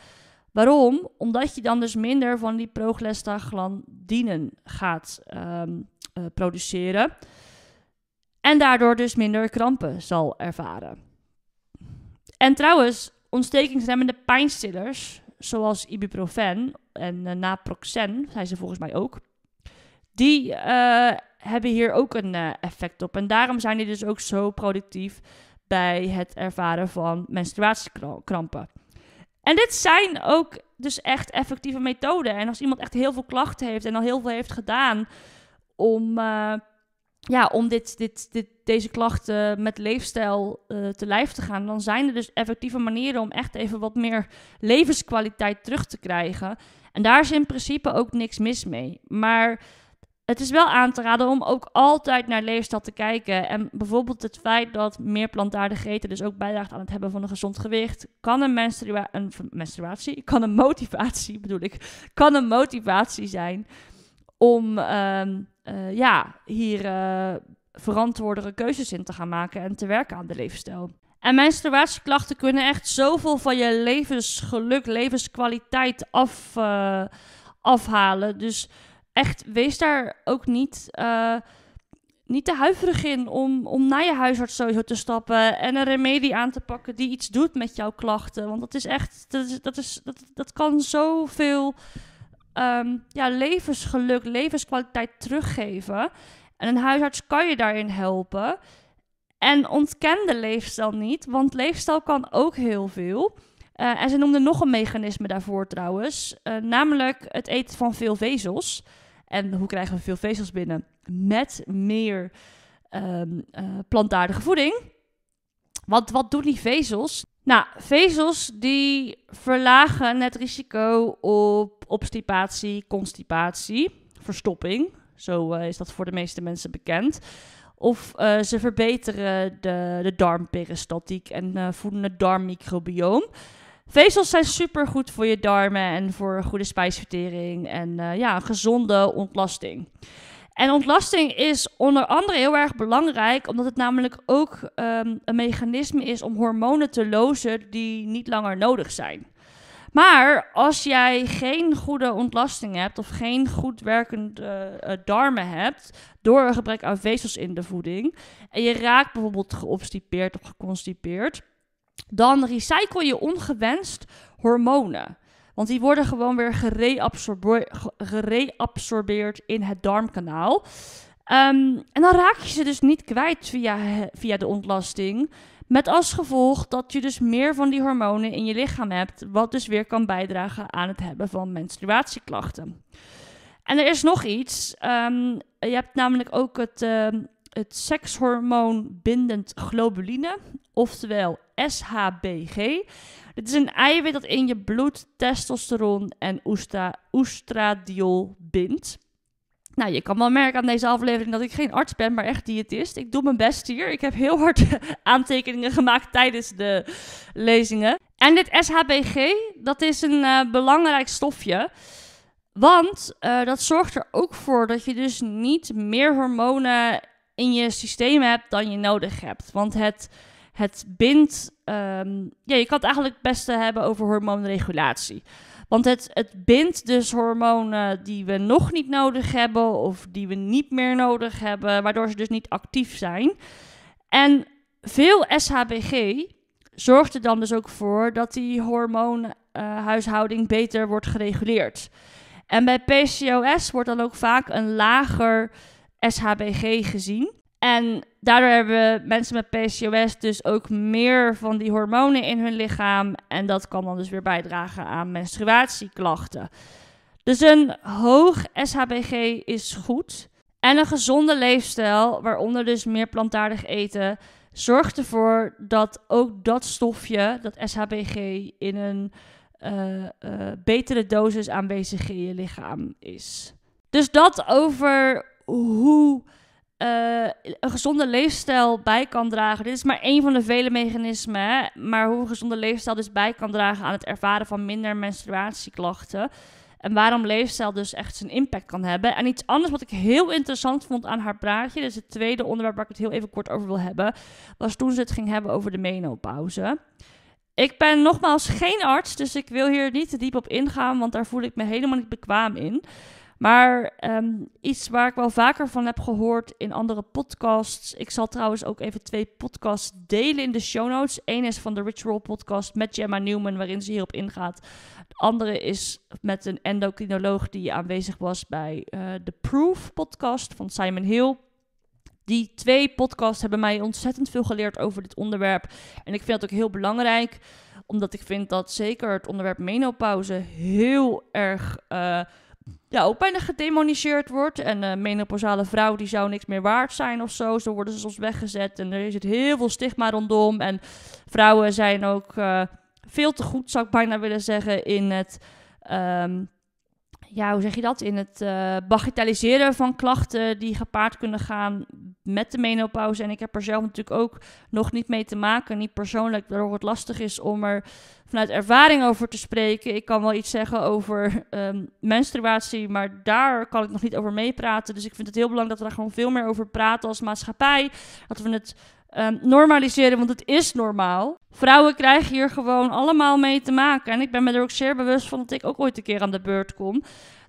Waarom? Omdat je dan dus minder van die dienen gaat ehm, eh, produceren. En daardoor dus minder krampen zal ervaren. En trouwens, ontstekingsremmende pijnstillers, zoals ibuprofen en eh, naproxen, zijn ze volgens mij ook, die eh, hebben hier ook een effect op. En daarom zijn die dus ook zo productief bij het ervaren van menstruatiekrampen. En dit zijn ook dus echt effectieve methoden. En als iemand echt heel veel klachten heeft en al heel veel heeft gedaan, om, eh, ja, om dit, dit, deze klachten met leefstijl eh, te lijf te gaan. Dan zijn er dus effectieve manieren om echt even wat meer levenskwaliteit terug te krijgen. En daar is in principe ook niks mis mee. Maar het is wel aan te raden om ook altijd naar leefstijl te kijken. En bijvoorbeeld het feit dat meer plantaardig eten dus ook bijdraagt aan het hebben van een gezond gewicht, kan een, een menstruatie, kan een motivatie bedoel ik, kan een motivatie zijn om ehm, eh, ja, hier uh, eh, verantwoordere keuzes in te gaan maken en te werken aan de levensstijl. En menstruatieklachten kunnen echt zoveel van je levensgeluk, levenskwaliteit af, eh, afhalen. Dus echt, wees daar ook niet, niet te huiverig in om, om naar je huisarts sowieso te stappen en een remedie aan te pakken die iets doet met jouw klachten. Want dat is echt, dat, is, dat, is, dat, dat kan zoveel Ehm, ja, levensgeluk, levenskwaliteit teruggeven. En een huisarts kan je daarin helpen. En ontken de leefstijl niet, want leefstijl kan ook heel veel. Eh, en ze noemde nog een mechanisme daarvoor trouwens, eh, namelijk het eten van veel vezels. En hoe krijgen we veel vezels binnen? Met meer ehm, eh, plantaardige voeding. Want wat doen die vezels? Nou, vezels die verlagen het risico op obstipatie, constipatie, verstopping. Zo eh, is dat voor de meeste mensen bekend. Of eh, ze verbeteren de, de darmperistatiek en uh, voeden het darmmicrobioom. Vezels zijn supergoed voor je darmen en voor goede spijsvertering en ja, gezonde ontlasting. En ontlasting is onder andere heel erg belangrijk, omdat het namelijk ook ehm, een mechanisme is om hormonen te lozen die niet langer nodig zijn. Maar als jij geen goede ontlasting hebt of geen goed werkende eh, darmen hebt door een gebrek aan vezels in de voeding en je raakt bijvoorbeeld geobstipeerd of geconstipeerd, dan recycle je ongewenst hormonen. Want die worden gewoon weer gereabsorbeerd in het darmkanaal. Ehm, en dan raak je ze dus niet kwijt via, via de ontlasting. Met als gevolg dat je dus meer van die hormonen in je lichaam hebt, wat dus weer kan bijdragen aan het hebben van menstruatieklachten. En er is nog iets. Ehm, je hebt namelijk ook het, uh, het sekshormoon bindend globuline, oftewel SHBG. Het is een eiwit dat in je bloed testosteron en oestra, oestradiol bindt. Nou, je kan wel merken aan deze aflevering dat ik geen arts ben, maar echt diëtist. Ik doe mijn best hier. Ik heb heel hard aantekeningen gemaakt tijdens de lezingen. En dit SHBG, dat is een eh, belangrijk stofje. Want eh, dat zorgt er ook voor dat je dus niet meer hormonen in je systeem hebt dan je nodig hebt. Want het, het bindt Ehm, ja, je kan het eigenlijk het beste hebben over hormoonregulatie. Want het, het bindt dus hormonen die we nog niet nodig hebben of die we niet meer nodig hebben, waardoor ze dus niet actief zijn. En veel SHBG zorgt er dan dus ook voor dat die hormoonhuishouding beter wordt gereguleerd. En bij PCOS wordt dan ook vaak een lager SHBG gezien. En daardoor hebben mensen met PCOS dus ook meer van die hormonen in hun lichaam. En dat kan dan dus weer bijdragen aan menstruatieklachten. Dus een hoog SHBG is goed. En een gezonde leefstijl, waaronder dus meer plantaardig eten, zorgt ervoor dat ook dat stofje, dat SHBG, in een eh, eh, betere dosis aanwezig in je lichaam is. Dus dat over hoe uh, een gezonde leefstijl bij kan dragen. Dit is maar één van de vele mechanismen. Maar hoe een gezonde leefstijl dus bij kan dragen aan het ervaren van minder menstruatieklachten. En waarom leefstijl dus echt zijn impact kan hebben. En iets anders wat ik heel interessant vond aan haar praatje. Dus het tweede onderwerp waar ik het heel even kort over wil hebben. Was toen ze het ging hebben over de menopauze. Ik ben nogmaals geen arts, dus ik wil hier niet te diep op ingaan, want daar voel ik me helemaal niet bekwaam in. Maar ehm, iets waar ik wel vaker van heb gehoord in andere podcasts. Ik zal trouwens ook even twee podcasts delen in de show notes. Eén is van de Ritual Podcast met Gemma Newman, waarin ze hierop ingaat. De andere is met een endocrinoloog die aanwezig was bij uh, de Proof Podcast van Simon Hill. Die twee podcasts hebben mij ontzettend veel geleerd over dit onderwerp. En ik vind het ook heel belangrijk, omdat ik vind dat zeker het onderwerp menopauze heel erg. Eh, ja, ook bijna gedemoniseerd wordt. En eh, menopausale vrouw die zou niks meer waard zijn of zo. Zo worden ze soms weggezet. En er is het heel veel stigma rondom. En vrouwen zijn ook eh, veel te goed, zou ik bijna willen zeggen, in het. Ehm, ja, hoe zeg je dat? In het uh, bagatelliseren van klachten die gepaard kunnen gaan met de menopauze. En ik heb er zelf natuurlijk ook nog niet mee te maken. Niet persoonlijk, waardoor het lastig is om er vanuit ervaring over te spreken. Ik kan wel iets zeggen over ehm, menstruatie, maar daar kan ik nog niet over meepraten. Dus ik vind het heel belangrijk dat we daar gewoon veel meer over praten als maatschappij. Dat we het ehm, normaliseren, want het is normaal. Vrouwen krijgen hier gewoon allemaal mee te maken. En ik ben me er ook zeer bewust van dat ik ook ooit een keer aan de beurt kom.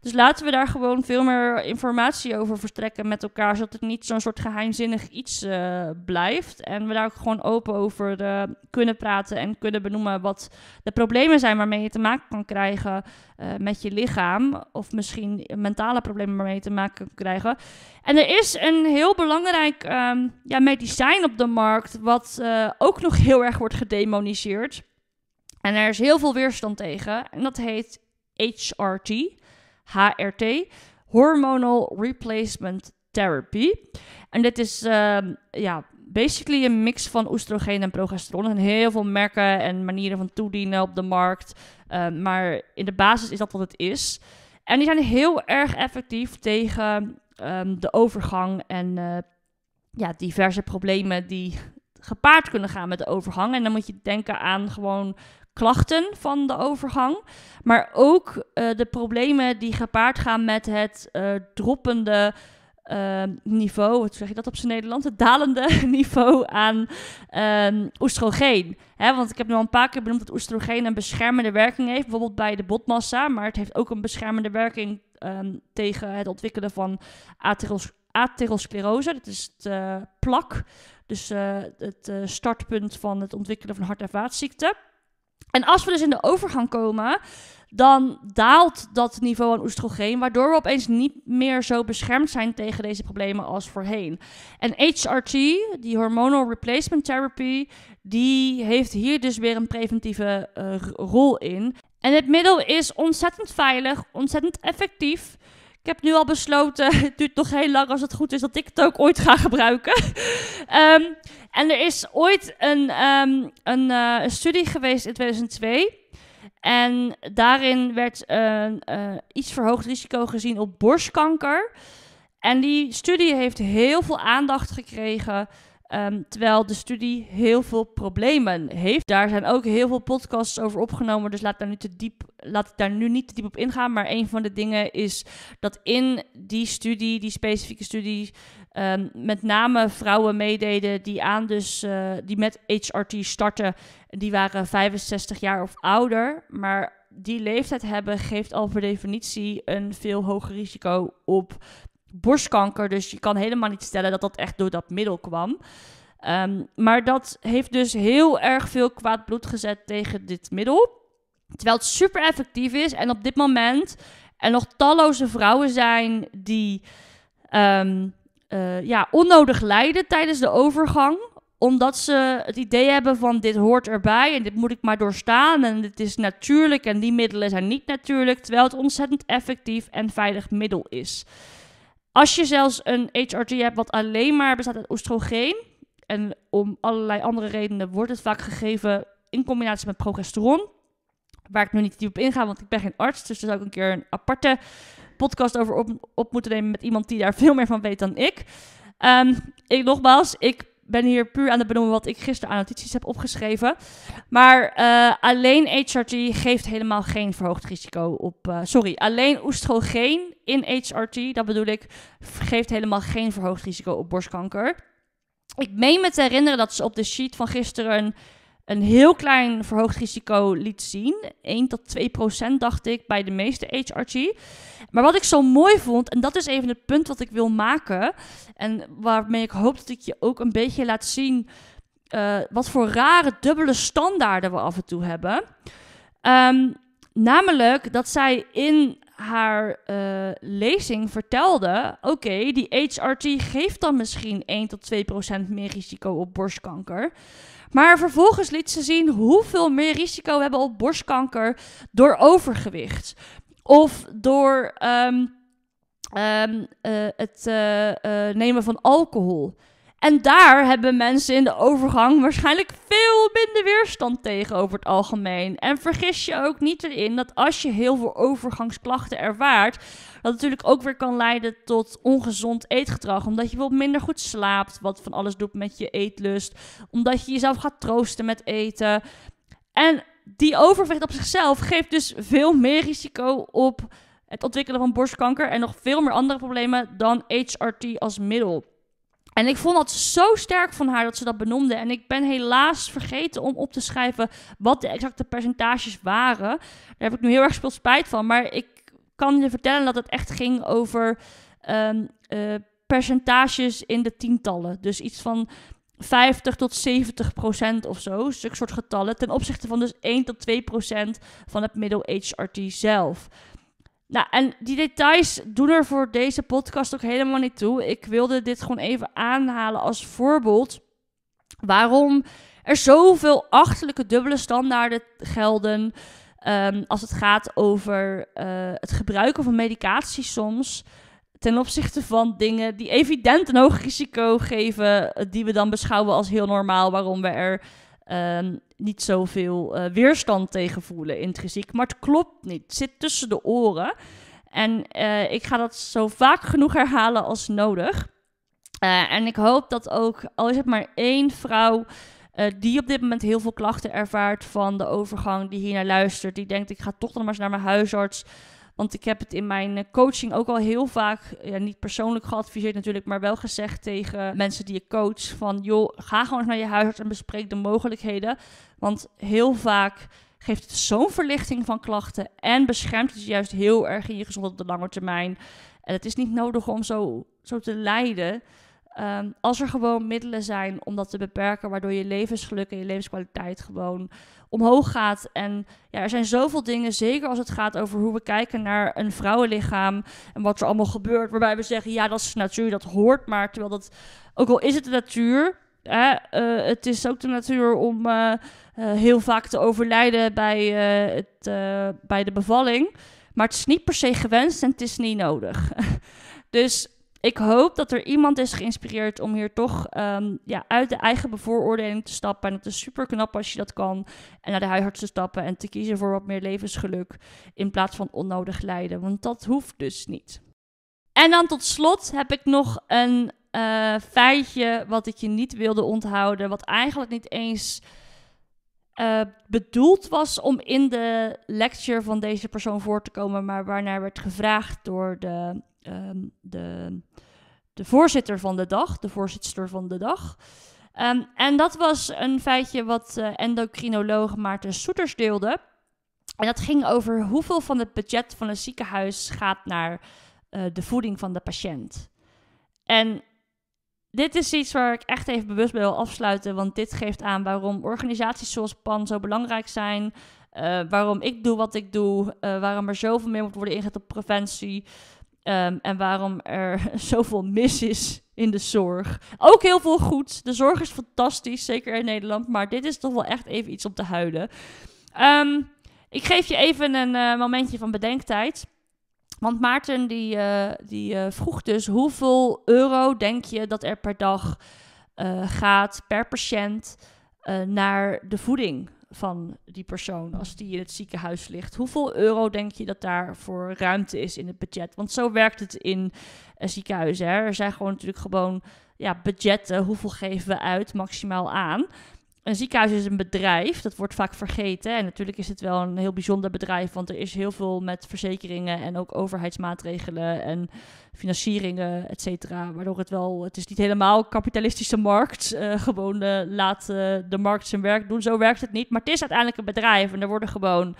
Dus laten we daar gewoon veel meer informatie over verstrekken met elkaar. Zodat het niet zo'n soort geheimzinnig iets eh, blijft. En we daar ook gewoon open over eh, kunnen praten en kunnen benoemen wat de problemen zijn waarmee je te maken kan krijgen eh, met je lichaam. Of misschien mentale problemen waarmee je te maken kan krijgen. En er is een heel belangrijk ehm, ja, medicijn op de markt. Wat ook nog heel erg wordt gedemoniseerd. En er is heel veel weerstand tegen. En dat heet HRT. HRT, Hormonal Replacement Therapy. En dit is ehm, ja, basically een mix van oestrogeen en progesteron. En heel veel merken en manieren van toedienen op de markt. Ehm, maar in de basis is dat wat het is. En die zijn heel erg effectief tegen ehm, de overgang en eh, ja, diverse problemen die gepaard kunnen gaan met de overgang. En dan moet je denken aan gewoon klachten van de overgang, maar ook eh, de problemen die gepaard gaan met het uh, droppende eh, niveau, wat zeg je dat op zijn Nederland? Het dalende niveau aan ehm, oestrogeen. want ik heb nu al een paar keer benoemd dat oestrogeen een beschermende werking heeft, bijvoorbeeld bij de botmassa, maar het heeft ook een beschermende werking ehm, tegen het ontwikkelen van ateros atherosclerose. Dat is het plak, dus het startpunt van het ontwikkelen van hart- en vaatziekten. En als we dus in de overgang komen, dan daalt dat niveau aan oestrogeen, waardoor we opeens niet meer zo beschermd zijn tegen deze problemen als voorheen. En HRT, die hormonal replacement therapy, die heeft hier dus weer een preventieve eh, rol in. En het middel is ontzettend veilig, ontzettend effectief. Ik heb nu al besloten, het duurt nog heel lang als het goed is, dat ik het ook ooit ga gebruiken. Ehm, en er is ooit een, ehm, eh, een, studie geweest in 2002. En daarin werd een eh, eh, iets verhoogd risico gezien op borstkanker. En die studie heeft heel veel aandacht gekregen. Ehm, terwijl de studie heel veel problemen heeft. Daar zijn ook heel veel podcasts over opgenomen. Dus laat, daar nu te diep, laat ik daar nu niet te diep op ingaan. Maar een van de dingen is dat in die studie, die specifieke studie, ehm, met name vrouwen meededen die aan dus eh, die met HRT starten. Die waren 65 jaar of ouder. Maar die leeftijd hebben geeft al per definitie een veel hoger risico op borstkanker. Dus je kan helemaal niet stellen dat dat echt door dat middel kwam. Ehm, maar dat heeft dus heel erg veel kwaad bloed gezet tegen dit middel. Terwijl het super effectief is en op dit moment er nog talloze vrouwen zijn die ehm, eh, ja, onnodig lijden tijdens de overgang omdat ze het idee hebben van dit hoort erbij en dit moet ik maar doorstaan en dit is natuurlijk en die middelen zijn niet natuurlijk, terwijl het ontzettend effectief en veilig middel is. Als je zelfs een HRT hebt wat alleen maar bestaat uit oestrogeen, en om allerlei andere redenen wordt het vaak gegeven in combinatie met progesteron, waar ik nu niet diep op inga, want ik ben geen arts, dus daar zou ik een keer een aparte podcast over op, moeten nemen met iemand die daar veel meer van weet dan ik. Ehm, ik nogmaals, ik ben hier puur aan het benoemen wat ik gisteren aan notities heb opgeschreven. Maar eh, alleen HRT geeft helemaal geen verhoogd risico op. Eh, sorry, alleen oestrogeen in HRT, dat bedoel ik, geeft helemaal geen verhoogd risico op borstkanker. Ik meen me te herinneren dat ze op de sheet van gisteren een heel klein verhoogd risico liet zien. 1 tot 2 procent, dacht ik, bij de meeste HRG. Maar wat ik zo mooi vond, en dat is even het punt wat ik wil maken. En waarmee ik hoop dat ik je ook een beetje laat zien. Eh, wat voor rare dubbele standaarden we af en toe hebben. Ehm, namelijk dat zij in haar eh, lezing vertelde: oké, die HRT geeft dan misschien 1 tot 2 procent meer risico op borstkanker. Maar vervolgens liet ze zien hoeveel meer risico we hebben op borstkanker door overgewicht of door ehm, ehm, eh, het eh, nemen van alcohol. En daar hebben mensen in de overgang waarschijnlijk veel minder weerstand tegen over het algemeen. En vergis je ook niet erin dat als je heel veel overgangsklachten ervaart, dat natuurlijk ook weer kan leiden tot ongezond eetgedrag. Omdat je bijvoorbeeld minder goed slaapt, wat van alles doet met je eetlust. Omdat je jezelf gaat troosten met eten. En die overvecht op zichzelf geeft dus veel meer risico op het ontwikkelen van borstkanker en nog veel meer andere problemen dan HRT als middel. En ik vond dat zo sterk van haar dat ze dat benoemde. En ik ben helaas vergeten om op te schrijven wat de exacte percentages waren. Daar heb ik nu heel erg veel spijt van. Maar ik kan je vertellen dat het echt ging over ehm, eh, percentages in de tientallen. Dus iets van 50 tot 70 procent of zo, stuk soort getallen, ten opzichte van dus 1 tot 2 procent van het middle-aged RT zelf. Nou, en die details doen er voor deze podcast ook helemaal niet toe. Ik wilde dit gewoon even aanhalen als voorbeeld waarom er zoveel achterlijke dubbele standaarden gelden. Ehm, als het gaat over eh, het gebruiken van medicatie soms. Ten opzichte van dingen die evident een hoog risico geven, eh, die we dan beschouwen als heel normaal, waarom we er Ehm, niet zoveel uh, weerstand tegen voelen intrinsiek. Maar het klopt niet. Het zit tussen de oren. En eh, ik ga dat zo vaak genoeg herhalen als nodig. Eh, en ik hoop dat ook, al is het maar één vrouw die op dit moment heel veel klachten ervaart van de overgang, die hier naar luistert, die denkt: ik ga toch nog maar eens naar mijn huisarts. Want ik heb het in mijn eh, coaching ook al heel vaak, ja, niet persoonlijk geadviseerd natuurlijk, maar wel gezegd tegen mensen die ik coach: van joh, ga gewoon eens naar je huisarts en bespreek de mogelijkheden. Want heel vaak geeft het zo'n verlichting van klachten en beschermt het juist heel erg in je gezondheid op de lange termijn. En het is niet nodig om zo, zo te lijden. Ehm, als er gewoon middelen zijn om dat te beperken, waardoor je levensgeluk en je levenskwaliteit gewoon omhoog gaat. En ja, er zijn zoveel dingen, zeker als het gaat over hoe we kijken naar een vrouwenlichaam en wat er allemaal gebeurt, waarbij we zeggen, ja, dat is natuur, dat hoort maar. Terwijl dat, ook al is het de natuur, hè, eh, het is ook de natuur om eh, eh, heel vaak te overlijden bij, het, bij de bevalling. Maar het is niet per se gewenst en het is niet nodig. dus ik hoop dat er iemand is geïnspireerd om hier toch ehm, ja, uit de eigen bevooroordeling te stappen. En het is super knap als je dat kan. En naar de huisarts te stappen en te kiezen voor wat meer levensgeluk. In plaats van onnodig lijden. Want dat hoeft dus niet. En dan tot slot heb ik nog een eh, feitje wat ik je niet wilde onthouden. Wat eigenlijk niet eens eh, bedoeld was om in de lecture van deze persoon voor te komen. Maar waarnaar werd gevraagd door de Ehm, de, de voorzitter van de dag, de voorzitter van de dag. Ehm, en dat was een feitje wat uh, endocrinoloog Maarten Soeters deelde. En dat ging over hoeveel van het budget van een ziekenhuis gaat naar eh, de voeding van de patiënt. En dit is iets waar ik echt even bewust bij wil afsluiten, want dit geeft aan waarom organisaties zoals PAN zo belangrijk zijn. Eh, waarom ik doe wat ik doe, waarom er zoveel meer moet worden ingezet op preventie. Ehm, en waarom er zoveel mis is in de zorg. Ook heel veel goed. De zorg is fantastisch, zeker in Nederland. Maar dit is toch wel echt even iets om te huilen. Ehm, ik geef je even een eh, momentje van bedenktijd. Want Maarten die, eh, die eh, vroeg dus hoeveel euro denk je dat er per dag gaat per patiënt naar de voeding van die persoon als die in het ziekenhuis ligt. Hoeveel euro denk je dat daar voor ruimte is in het budget? Want zo werkt het in een eh, ziekenhuizen. Hè? Er zijn gewoon natuurlijk gewoon ja, budgetten. Hoeveel geven we uit maximaal aan? een ziekenhuis is een bedrijf, dat wordt vaak vergeten. En natuurlijk is het wel een heel bijzonder bedrijf, want er is heel veel met verzekeringen en ook overheidsmaatregelen en financieringen, et cetera. Waardoor het wel, het is niet helemaal kapitalistische markt. Eh, gewoon eh, laat de markt zijn werk doen. Zo werkt het niet. Maar het is uiteindelijk een bedrijf en er worden gewoon,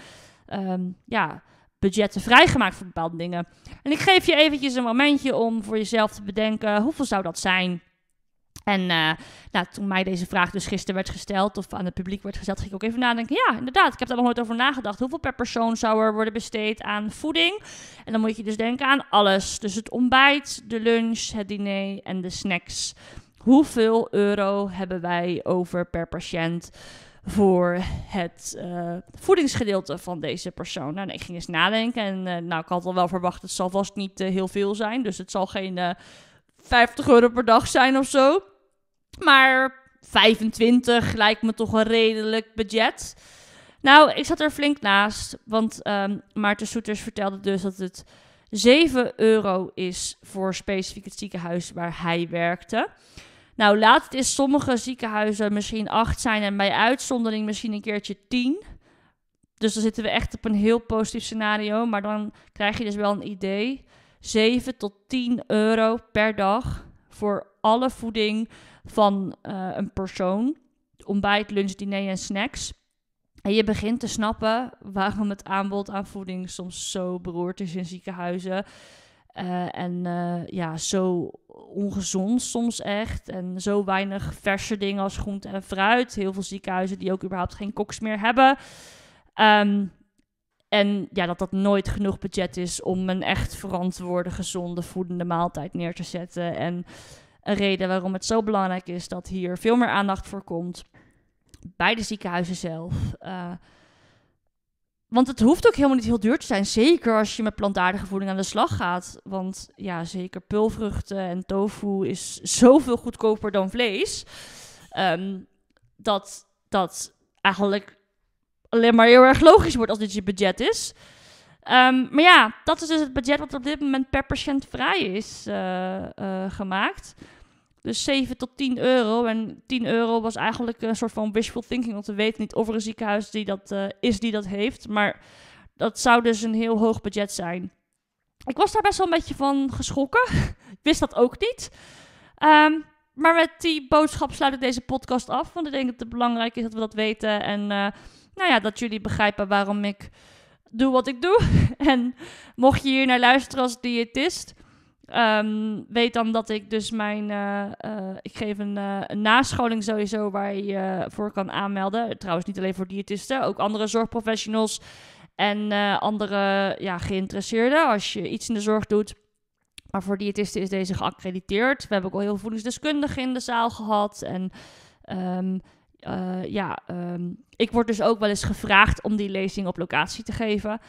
ehm, ja, budgetten vrijgemaakt voor bepaalde dingen. En ik geef je eventjes een momentje om voor jezelf te bedenken, hoeveel zou dat zijn? En eh, nou, toen mij deze vraag dus gisteren werd gesteld of aan het publiek werd gesteld, ging ik ook even nadenken. Ja, inderdaad, ik heb daar nog nooit over nagedacht. Hoeveel per persoon zou er worden besteed aan voeding? En dan moet je dus denken aan alles. Dus het ontbijt, de lunch, het diner en de snacks. Hoeveel euro hebben wij over per patiënt? voor het eh, voedingsgedeelte van deze persoon. Nou, nee, ik ging eens nadenken en eh, nou, ik had al wel verwacht, het zal vast niet heel veel zijn. Dus het zal geen 50 euro per dag zijn of zo. Maar 25 lijkt me toch een redelijk budget. Nou, ik zat er flink naast, want ehm, Maarten Soeters vertelde dus dat het 7 euro is voor specifiek het ziekenhuis waar hij werkte. Nou, laat het is sommige ziekenhuizen misschien 8 zijn en bij uitzondering misschien een keertje 10. Dus dan zitten we echt op een heel positief scenario, maar dan krijg je dus wel een idee. 7 tot 10 euro per dag voor alle voeding, van eh, een persoon. Ontbijt, lunch, diner en snacks. En je begint te snappen waarom het aanbod aan voeding soms zo beroerd is in ziekenhuizen. Eh, en eh, ja, zo ongezond soms echt. En zo weinig verse dingen als groente en fruit. Heel veel ziekenhuizen die ook überhaupt geen koks meer hebben. Ehm, en ja, dat dat nooit genoeg budget is om een echt verantwoorde, gezonde, voedende maaltijd neer te zetten. En een reden waarom het zo belangrijk is dat hier veel meer aandacht voor komt. Bij de ziekenhuizen zelf. Eh, want het hoeft ook helemaal niet heel duur te zijn. Zeker als je met plantaardige voeding aan de slag gaat. Want ja, zeker pulvruchten en tofu is zoveel goedkoper dan vlees. Ehm, dat dat eigenlijk alleen maar heel erg logisch wordt als dit je budget is. Ehm, maar ja, dat is dus het budget wat op dit moment per patiënt vrij is eh, eh, gemaakt. Dus 7 tot 10 euro. En 10 euro was eigenlijk een soort van wishful thinking. Want we weten niet of er een ziekenhuis die dat, eh, is die dat heeft. Maar dat zou dus een heel hoog budget zijn. Ik was daar best wel een beetje van geschrokken. ik wist dat ook niet. Ehm, maar met die boodschap sluit ik deze podcast af. Want ik denk dat het belangrijk is dat we dat weten. En eh, nou ja, dat jullie begrijpen waarom ik doe wat ik doe. en mocht je hier naar luisteren als diëtist. Ehm, weet dan dat ik dus mijn. Eh, eh, ik geef een, eh, een, nascholing sowieso waar je voor kan aanmelden. Trouwens, niet alleen voor diëtisten, ook andere zorgprofessionals en andere ja, geïnteresseerden als je iets in de zorg doet. Maar voor diëtisten is deze geaccrediteerd. We hebben ook al heel veel voedingsdeskundigen in de zaal gehad. En ehm, ja, ehm, ik word dus ook wel eens gevraagd om die lezing op locatie te geven.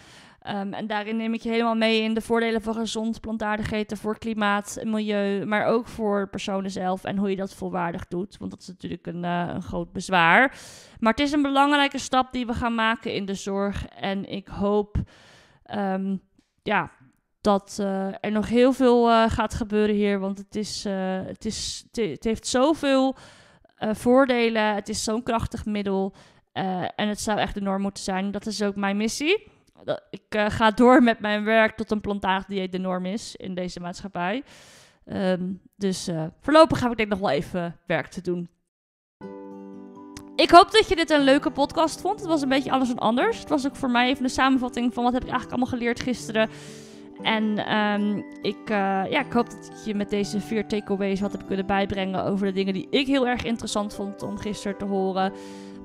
Ehm, en daarin neem ik je helemaal mee in de voordelen van gezond plantaardig eten voor klimaat en milieu, maar ook voor personen zelf en hoe je dat volwaardig doet. Want dat is natuurlijk een, eh, een groot bezwaar. Maar het is een belangrijke stap die we gaan maken in de zorg. En ik hoop ehm, ja, dat eh, er nog heel veel eh, gaat gebeuren hier. Want het, is, het, is, het heeft zoveel voordelen. Het is zo'n krachtig middel. en het zou echt de norm moeten zijn. Dat is ook mijn missie. Nou, ik eh, ga door met mijn werk tot een plantaardig dieet de norm is in deze maatschappij. Ehm, dus eh, voorlopig heb ik denk nog wel even werk te doen. Ik hoop dat je dit een leuke podcast vond. Het was een beetje alles en anders. Het was ook voor mij even een samenvatting van wat heb ik eigenlijk allemaal geleerd gisteren. En ehm, ik, eh, ja, ik hoop dat ik je met deze vier takeaways wat heb kunnen bijbrengen over de dingen die ik heel erg interessant vond om gisteren te horen.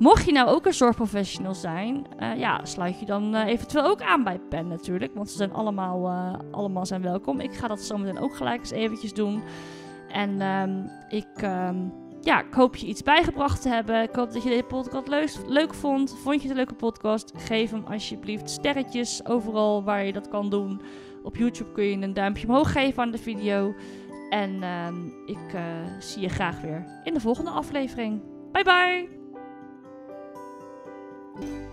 Mocht je nou ook een zorgprofessional zijn, eh, ja, sluit je dan eh, eventueel ook aan bij PEN natuurlijk. Want ze zijn allemaal, eh, allemaal zijn welkom. Ik ga dat zometeen ook gelijk eens eventjes doen. En ehm, ik, ehm, ja, ik hoop je iets bijgebracht te hebben. Ik hoop dat je deze podcast leuk, leuk vond. Vond je het een leuke podcast? Geef hem alsjeblieft sterretjes overal waar je dat kan doen. Op YouTube kun je een duimpje omhoog geven aan de video. En ehm, ik zie je graag weer in de volgende aflevering. Bye bye! Thank you.